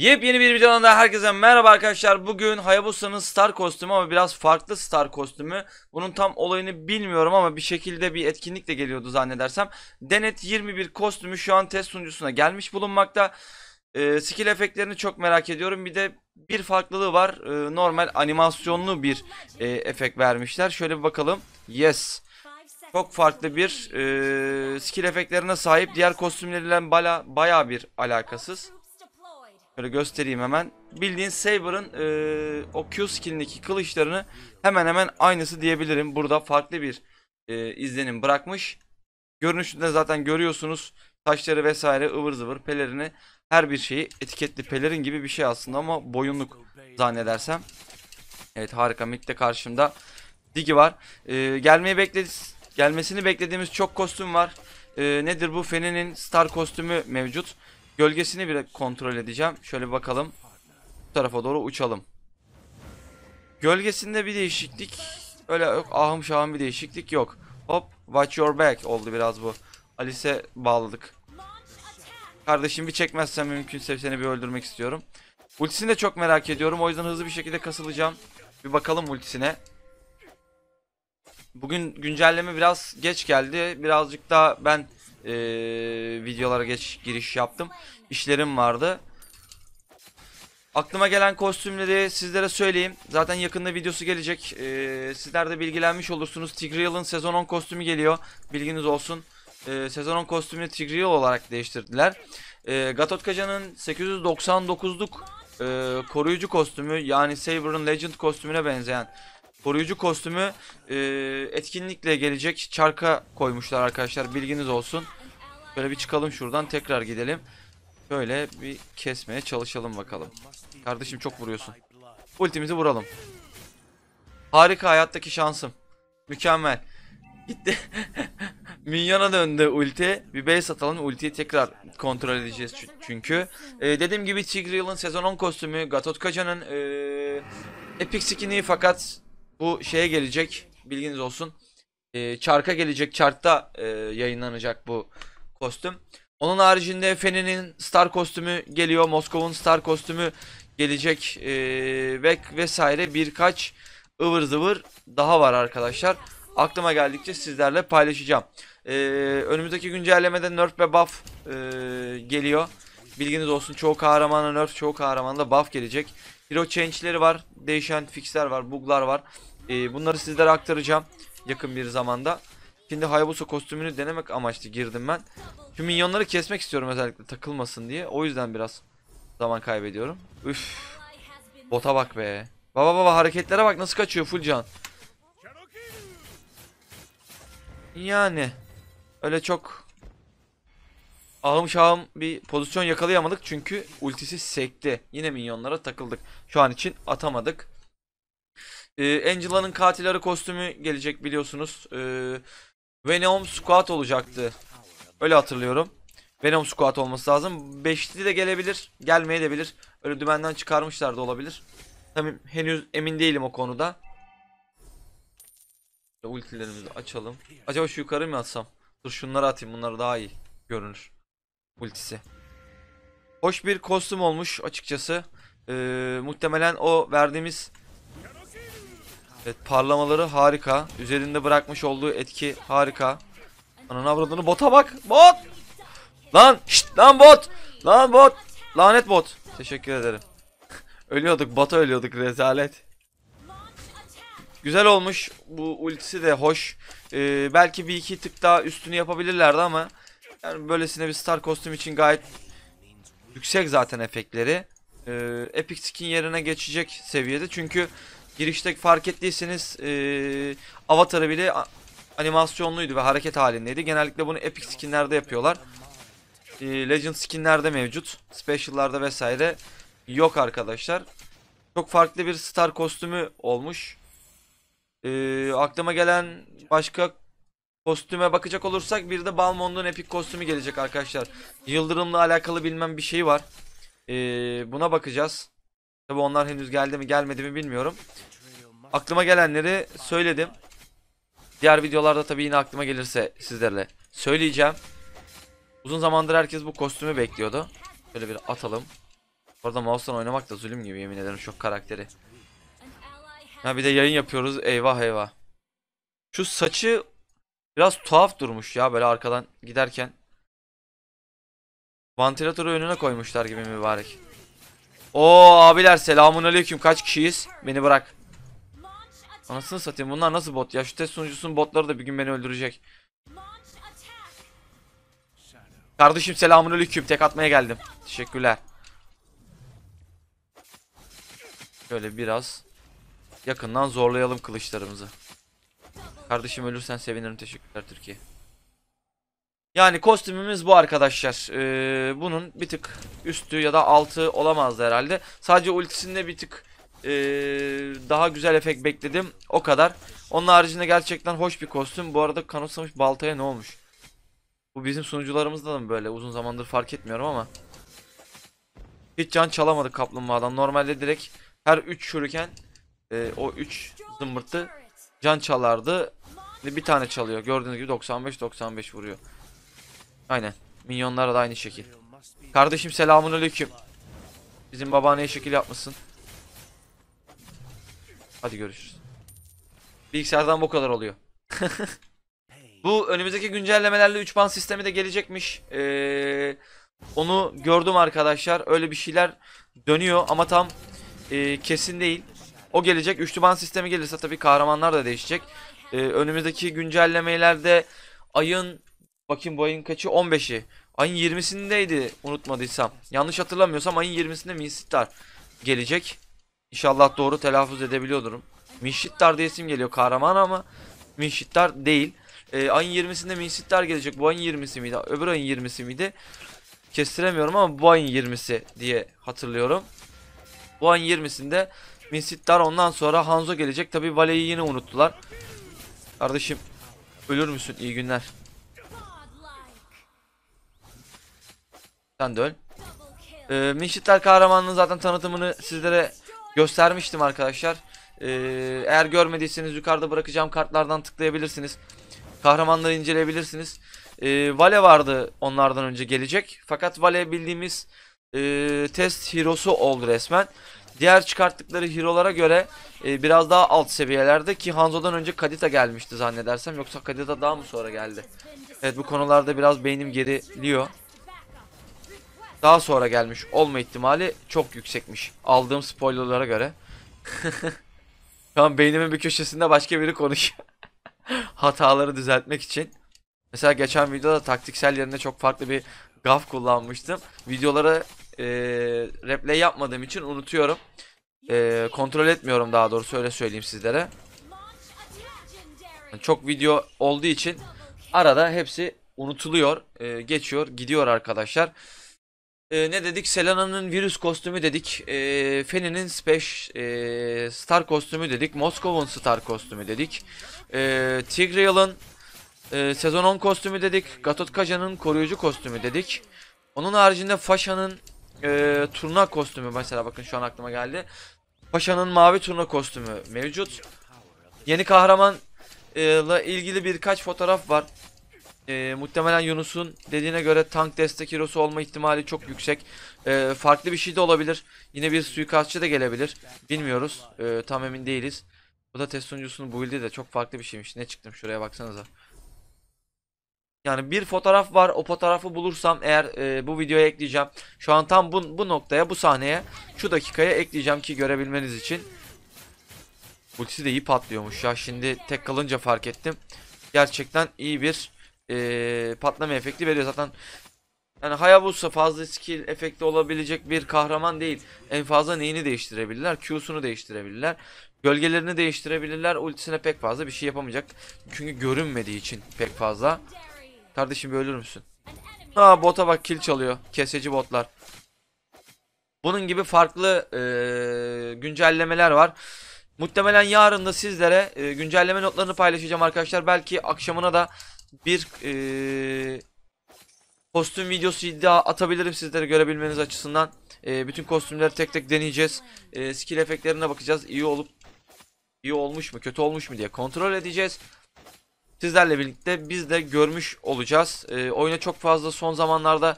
Yepyeni bir videodan daha herkese merhaba arkadaşlar. Bugün Hayabusa'nın star kostümü ama biraz farklı star kostümü. Bunun tam olayını bilmiyorum ama bir şekilde bir etkinlik de geliyordu zannedersem. Denet 21 kostümü şu an test sunucusuna gelmiş bulunmakta. Ee, skill efektlerini çok merak ediyorum. Bir de bir farklılığı var. Ee, normal animasyonlu bir e, efekt vermişler. Şöyle bir bakalım. Yes. Çok farklı bir e, skill efektlerine sahip. Diğer kostümleriyle baya, baya bir alakasız. Şöyle göstereyim hemen. Bildiğin Saber'ın e, o Q skillindeki kılıçlarını hemen hemen aynısı diyebilirim. Burada farklı bir e, izlenim bırakmış. Görünüşünde zaten görüyorsunuz. Taşları vesaire ıvır zıvır pelerini her bir şeyi etiketli pelerin gibi bir şey aslında ama boyunluk zannedersem. Evet harika mitte karşımda Digi var. Ee, gelmeyi beklediğimiz, gelmesini beklediğimiz çok kostüm var. Ee, nedir bu? Feni'nin star kostümü mevcut. Gölgesini bir kontrol edeceğim. Şöyle bakalım. Bu tarafa doğru uçalım. Gölgesinde bir değişiklik. Öyle yok ahım şahım bir değişiklik yok. Hop watch your back oldu biraz bu. Alice bağladık. Kardeşim bir çekmezsen mümkünse seni bir öldürmek istiyorum. Ultisini de çok merak ediyorum. O yüzden hızlı bir şekilde kasılacağım. Bir bakalım ultisine. Bugün güncelleme biraz geç geldi. Birazcık daha ben e, videolara geç giriş yaptım. İşlerim vardı. Aklıma gelen kostümleri sizlere söyleyeyim. Zaten yakında videosu gelecek. Ee, sizler de bilgilenmiş olursunuz. Tigreal'ın sezon 10 kostümü geliyor. Bilginiz olsun. Ee, sezon 10 kostümünü Tigreal olarak değiştirdiler. Ee, Gatotkaca'nın 899'luk e, koruyucu kostümü yani Saber'ın Legend kostümüne benzeyen Koruyucu kostümü e, etkinlikle gelecek çarka koymuşlar arkadaşlar bilginiz olsun. Böyle bir çıkalım şuradan tekrar gidelim. Böyle bir kesmeye çalışalım bakalım. Kardeşim çok vuruyorsun. Ultimizi vuralım. Harika hayattaki şansım. Mükemmel. Gitti. Minyona döndü ulti. Bir base atalım ultiyi tekrar kontrol edeceğiz çünkü. Ee, dediğim gibi Tigreal'ın sezon 10 kostümü, Gatotkaca'nın ee, Epic skin'i fakat bu şeye gelecek. Bilginiz olsun. E, çarka gelecek. Çarkta e, yayınlanacak bu kostüm. Onun haricinde Feni'nin Star kostümü geliyor. Moskov'un Star kostümü gelecek. E, ve vesaire birkaç ıvır zıvır daha var arkadaşlar. Aklıma geldikçe sizlerle paylaşacağım. E, önümüzdeki güncellemede nerf ve buff e, geliyor. Bilginiz olsun çoğu kahramanla nerf, çoğu kahramanla buff gelecek. Hero change'leri var, değişen fixler var, bug'lar var. E, bunları sizlere aktaracağım yakın bir zamanda. Şimdi Hayabusa kostümünü denemek amaçlı girdim ben. Şu minyonları kesmek istiyorum özellikle takılmasın diye. O yüzden biraz zaman kaybediyorum. Üf. Bota bak be. Baba baba hareketlere bak nasıl kaçıyor full can. Yani öyle çok ahım şahım bir pozisyon yakalayamadık çünkü ultisi sekti. Yine minyonlara takıldık. Şu an için atamadık. E, Angela'nın katilleri kostümü gelecek biliyorsunuz. E, Venom Squad olacaktı. Öyle hatırlıyorum. Venom Squad olması lazım. Beşli de gelebilir. Gelmeye de bilir. Öyle dümenden çıkarmışlar da olabilir. Tam henüz emin değilim o konuda. Ultilerimizi açalım. Acaba şu yukarı mı atsam? Dur şunları atayım. Bunlar daha iyi görünür. Ultisi. Hoş bir kostüm olmuş açıkçası. Ee, muhtemelen o verdiğimiz Evet parlamaları harika. Üzerinde bırakmış olduğu etki harika. Ananı avradını bota bak. Bot. Lan. Şşt, lan bot. Lan bot. Lanet bot. Teşekkür ederim. ölüyorduk bota ölüyorduk rezalet. Güzel olmuş. Bu ultisi de hoş. Ee, belki bir iki tık daha üstünü yapabilirlerdi ama yani böylesine bir star kostüm için gayet yüksek zaten efektleri. Ee, Epic skin yerine geçecek seviyede. Çünkü Girişte fark ettiyseniz e, avatarı bile animasyonluydu ve hareket halindeydi. Genellikle bunu epic skinlerde yapıyorlar. E, Legend skinlerde mevcut. Special'larda vesaire yok arkadaşlar. Çok farklı bir star kostümü olmuş. E, aklıma gelen başka kostüme bakacak olursak bir de Balmond'un epic kostümü gelecek arkadaşlar. Yıldırımla alakalı bilmem bir şey var. E, buna bakacağız. Tabi onlar henüz geldi mi gelmedi mi bilmiyorum. Aklıma gelenleri söyledim. Diğer videolarda tabi yine aklıma gelirse sizlerle söyleyeceğim. Uzun zamandır herkes bu kostümü bekliyordu. Şöyle bir atalım. Orada mouse'dan oynamak da zulüm gibi yemin ederim çok karakteri. Ya bir de yayın yapıyoruz. Eyvah eyvah. Şu saçı biraz tuhaf durmuş ya böyle arkadan giderken. Vantilatörü önüne koymuşlar gibi mübarek. O abiler selamun aleyküm kaç kişiyiz? Beni bırak. Anasını satayım bunlar nasıl bot ya? Şu test sunucusunun botları da bir gün beni öldürecek. Kardeşim selamun aleyküm tek atmaya geldim. Teşekkürler. Şöyle biraz yakından zorlayalım kılıçlarımızı. Kardeşim ölürsen sevinirim teşekkürler Türkiye. Yani kostümümüz bu arkadaşlar. Ee, bunun bir tık üstü ya da altı olamazdı herhalde. Sadece ultisinde bir tık e, daha güzel efekt bekledim. O kadar. Onun haricinde gerçekten hoş bir kostüm. Bu arada kanıtsamış baltaya ne olmuş? Bu bizim sunucularımızda da mı böyle? Uzun zamandır fark etmiyorum ama. Hiç can çalamadık kaplumbağadan. Normalde direkt her 3 şuriken e, ee, o 3 zımbırtı can çalardı. Bir tane çalıyor. Gördüğünüz gibi 95-95 vuruyor. Aynen. Minyonlara da aynı şekil. Kardeşim selamun aleyküm. Bizim babaanneye şekil yapmışsın. Hadi görüşürüz. Bilgisayardan bu kadar oluyor. bu önümüzdeki güncellemelerle 3 ban sistemi de gelecekmiş. Ee, onu gördüm arkadaşlar. Öyle bir şeyler dönüyor ama tam e, kesin değil. O gelecek. Üçlü ban sistemi gelirse tabii kahramanlar da değişecek. Ee, önümüzdeki güncellemelerde ayın Bakayım bu ayın kaçı? 15'i. Ayın 20'sindeydi unutmadıysam. Yanlış hatırlamıyorsam ayın 20'sinde Minsitar gelecek. İnşallah doğru telaffuz edebiliyodurum. Minşittar diye isim geliyor kahraman ama Minşittar değil. Ee, ayın 20'sinde Minşittar gelecek. Bu ayın 20'si miydi? Öbür ayın 20'si miydi? Kestiremiyorum ama bu ayın 20'si diye hatırlıyorum. Bu ayın 20'sinde Minşittar ondan sonra Hanzo gelecek. Tabi Vale'yi yine unuttular. Kardeşim ölür müsün? İyi günler. Sen de öl. Ee, Minşitler kahramanının zaten tanıtımını sizlere göstermiştim arkadaşlar. Ee, eğer görmediyseniz yukarıda bırakacağım kartlardan tıklayabilirsiniz. Kahramanları inceleyebilirsiniz. Ee, Vale vardı onlardan önce gelecek. Fakat Vale bildiğimiz e, test hero'su oldu resmen. Diğer çıkarttıkları hero'lara göre e, biraz daha alt seviyelerde ki Hanzo'dan önce Kadita gelmişti zannedersem. Yoksa Kadita daha mı sonra geldi? Evet bu konularda biraz beynim geriliyor daha sonra gelmiş olma ihtimali çok yüksekmiş. Aldığım spoilerlara göre. Tam beynimin bir köşesinde başka biri konuşuyor. Hataları düzeltmek için. Mesela geçen videoda taktiksel yerine çok farklı bir gaf kullanmıştım. Videolara e, replay yapmadığım için unutuyorum. E, kontrol etmiyorum daha doğrusu öyle söyleyeyim sizlere. Çok video olduğu için arada hepsi unutuluyor, e, geçiyor, gidiyor arkadaşlar e, ne dedik? Selena'nın virüs kostümü dedik. E, ee, Feni'nin Space e, Star kostümü dedik. Moskov'un Star kostümü dedik. E, Tigreal'ın e, sezon 10 kostümü dedik. Kaja'nın koruyucu kostümü dedik. Onun haricinde Faşa'nın e, turna kostümü mesela bakın şu an aklıma geldi. Paşa'nın mavi turna kostümü mevcut. Yeni kahramanla ilgili birkaç fotoğraf var. E, muhtemelen Yunus'un dediğine göre tank destek hero'su olma ihtimali çok yüksek. E, farklı bir şey de olabilir. Yine bir suikastçı da gelebilir. Bilmiyoruz. E, tam emin değiliz. Bu da test sunucusunun build'i de çok farklı bir şeymiş. Ne çıktım şuraya baksanıza. Yani bir fotoğraf var. O fotoğrafı bulursam eğer e, bu videoya ekleyeceğim. Şu an tam bu, bu noktaya, bu sahneye, şu dakikaya ekleyeceğim ki görebilmeniz için. Ultisi de iyi patlıyormuş ya. Şimdi tek kalınca fark ettim. Gerçekten iyi bir ee, patlama efekti veriyor zaten. Yani Hayabusa fazla skill efekti olabilecek bir kahraman değil. En fazla neyini değiştirebilirler? Q'sunu değiştirebilirler. Gölgelerini değiştirebilirler. Ultisine pek fazla bir şey yapamayacak. Çünkü görünmediği için pek fazla. Kardeşim bir ölür müsün? Aa bota bak kill çalıyor. Keseci botlar. Bunun gibi farklı e, güncellemeler var. Muhtemelen yarın da sizlere e, güncelleme notlarını paylaşacağım arkadaşlar. Belki akşamına da bir e, kostüm videosu iddia atabilirim sizlere görebilmeniz açısından. E, bütün kostümleri tek tek deneyeceğiz. E, skill efektlerine bakacağız. İyi olup iyi olmuş mu kötü olmuş mu diye kontrol edeceğiz. Sizlerle birlikte biz de görmüş olacağız. E, oyuna çok fazla son zamanlarda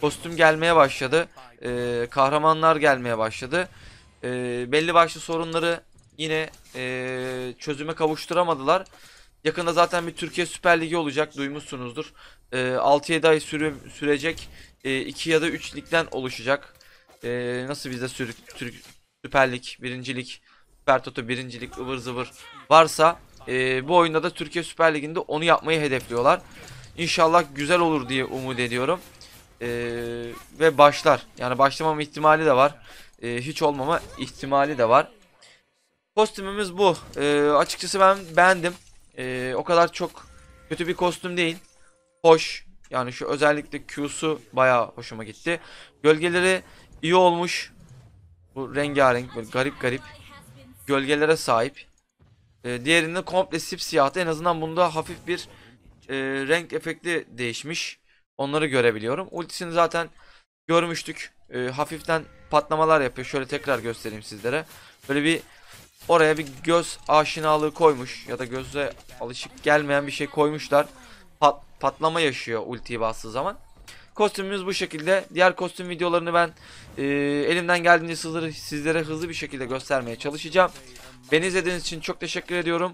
kostüm gelmeye başladı. E, kahramanlar gelmeye başladı. E, belli başlı sorunları yine e, çözüme kavuşturamadılar. Yakında zaten bir Türkiye Süper Ligi olacak duymuşsunuzdur. E, ee, 6-7 ay süre, sürecek e, ee, 2 ya da 3 ligden oluşacak. E, nasıl bizde sür, Türk, Süper Lig, 1. Süper Toto 1. ıvır zıvır varsa e, bu oyunda da Türkiye Süper Ligi'nde onu yapmayı hedefliyorlar. İnşallah güzel olur diye umut ediyorum. E, ve başlar. Yani başlamama ihtimali de var. E, hiç olmama ihtimali de var. Kostümümüz bu. E, açıkçası ben beğendim e, o kadar çok kötü bir kostüm değil. Hoş. Yani şu özellikle Q'su baya hoşuma gitti. Gölgeleri iyi olmuş. Bu rengarenk böyle garip garip gölgelere sahip. E, diğerinde komple sipsiyahtı. En azından bunda hafif bir e, renk efekti değişmiş. Onları görebiliyorum. Ultisini zaten görmüştük. E, hafiften patlamalar yapıyor. Şöyle tekrar göstereyim sizlere. Böyle bir Oraya bir göz aşinalığı koymuş ya da gözle alışık gelmeyen bir şey koymuşlar. Pat, patlama yaşıyor ultiyi bastığı zaman. Kostümümüz bu şekilde. Diğer kostüm videolarını ben e, elimden geldiğince sizlere, sizlere hızlı bir şekilde göstermeye çalışacağım. Beni izlediğiniz için çok teşekkür ediyorum.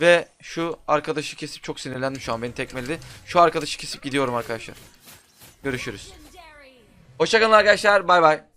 Ve şu arkadaşı kesip çok sinirlendim şu an beni tekmeledi. Şu arkadaşı kesip gidiyorum arkadaşlar. Görüşürüz. Hoşçakalın arkadaşlar. Bay bay.